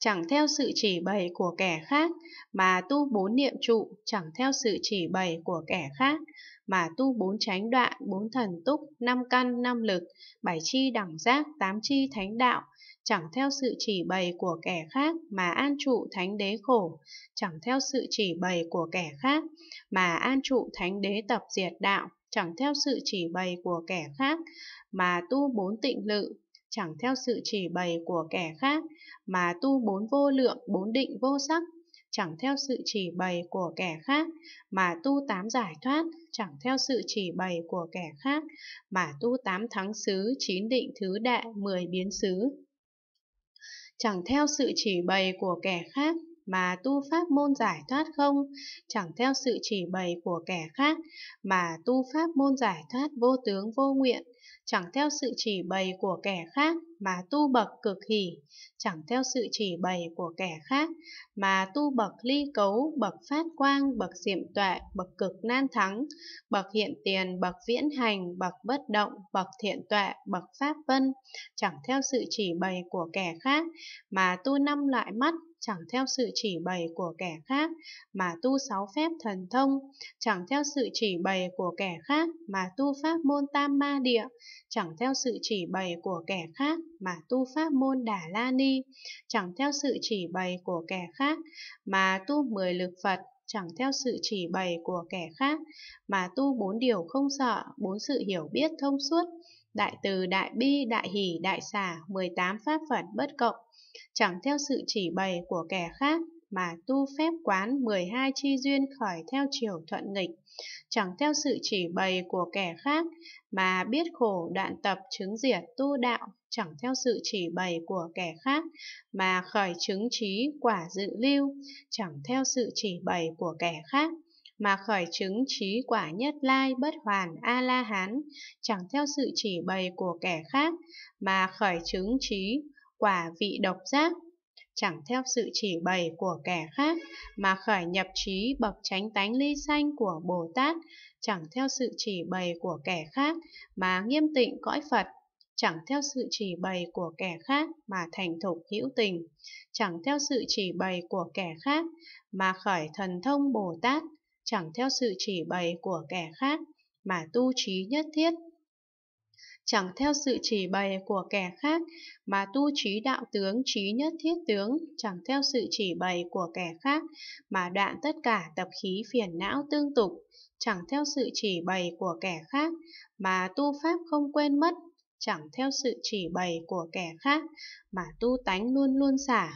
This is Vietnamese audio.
chẳng theo sự chỉ bày của kẻ khác mà tu bốn niệm trụ, chẳng theo sự chỉ bày của kẻ khác mà tu bốn chánh đoạn, bốn thần túc, năm căn, năm lực, bảy chi đẳng giác, tám chi thánh đạo, chẳng theo sự chỉ bày của kẻ khác mà an trụ thánh đế khổ, chẳng theo sự chỉ bày của kẻ khác mà an trụ thánh đế tập diệt đạo, chẳng theo sự chỉ bày của kẻ khác mà tu bốn tịnh lự, chẳng theo sự chỉ bày của kẻ khác, mà tu bốn vô lượng, bốn định vô sắc, chẳng theo sự chỉ bày của kẻ khác, mà tu tám giải thoát, chẳng theo sự chỉ bày của kẻ khác, mà tu tám thắng xứ, chín định thứ đại, mười biến xứ. Chẳng theo sự chỉ bày của kẻ khác, mà tu pháp môn giải thoát không, chẳng theo sự chỉ bày của kẻ khác, mà tu pháp môn giải thoát vô tướng vô nguyện, chẳng theo sự chỉ bày của kẻ khác, mà tu bậc cực hỷ, chẳng theo sự chỉ bày của kẻ khác, mà tu bậc ly cấu, bậc phát quang, bậc diệm tuệ, bậc cực nan thắng, bậc hiện tiền, bậc viễn hành, bậc bất động, bậc thiện tuệ, bậc pháp vân, chẳng theo sự chỉ bày của kẻ khác, mà tu năm loại mắt, chẳng theo sự chỉ bày của kẻ khác mà tu sáu phép thần thông, chẳng theo sự chỉ bày của kẻ khác mà tu pháp môn tam ma địa, chẳng theo sự chỉ bày của kẻ khác mà tu pháp môn Đà La Ni, chẳng theo sự chỉ bày của kẻ khác, mà tu mười lực Phật, chẳng theo sự chỉ bày của kẻ khác, mà tu bốn điều không sợ, bốn sự hiểu biết thông suốt, đại từ, đại bi, đại hỷ, đại xả, 18 pháp Phật bất cộng, chẳng theo sự chỉ bày của kẻ khác, mà tu phép quán 12 chi duyên khởi theo chiều thuận nghịch, chẳng theo sự chỉ bày của kẻ khác, mà biết khổ đoạn tập chứng diệt tu đạo, chẳng theo sự chỉ bày của kẻ khác, mà khởi chứng trí quả dự lưu, chẳng theo sự chỉ bày của kẻ khác, mà khởi chứng trí quả nhất lai bất hoàn a la hán chẳng theo sự chỉ bày của kẻ khác mà khởi chứng trí quả vị độc giác chẳng theo sự chỉ bày của kẻ khác, mà khởi nhập trí bậc chánh tánh ly sanh của Bồ Tát, chẳng theo sự chỉ bày của kẻ khác, mà nghiêm tịnh cõi Phật, chẳng theo sự chỉ bày của kẻ khác mà thành thục hữu tình, chẳng theo sự chỉ bày của kẻ khác mà khởi thần thông Bồ Tát, chẳng theo sự chỉ bày của kẻ khác mà tu trí nhất thiết chẳng theo sự chỉ bày của kẻ khác, mà tu trí đạo tướng trí nhất thiết tướng, chẳng theo sự chỉ bày của kẻ khác, mà đoạn tất cả tập khí phiền não tương tục, chẳng theo sự chỉ bày của kẻ khác, mà tu pháp không quên mất, chẳng theo sự chỉ bày của kẻ khác, mà tu tánh luôn luôn xả,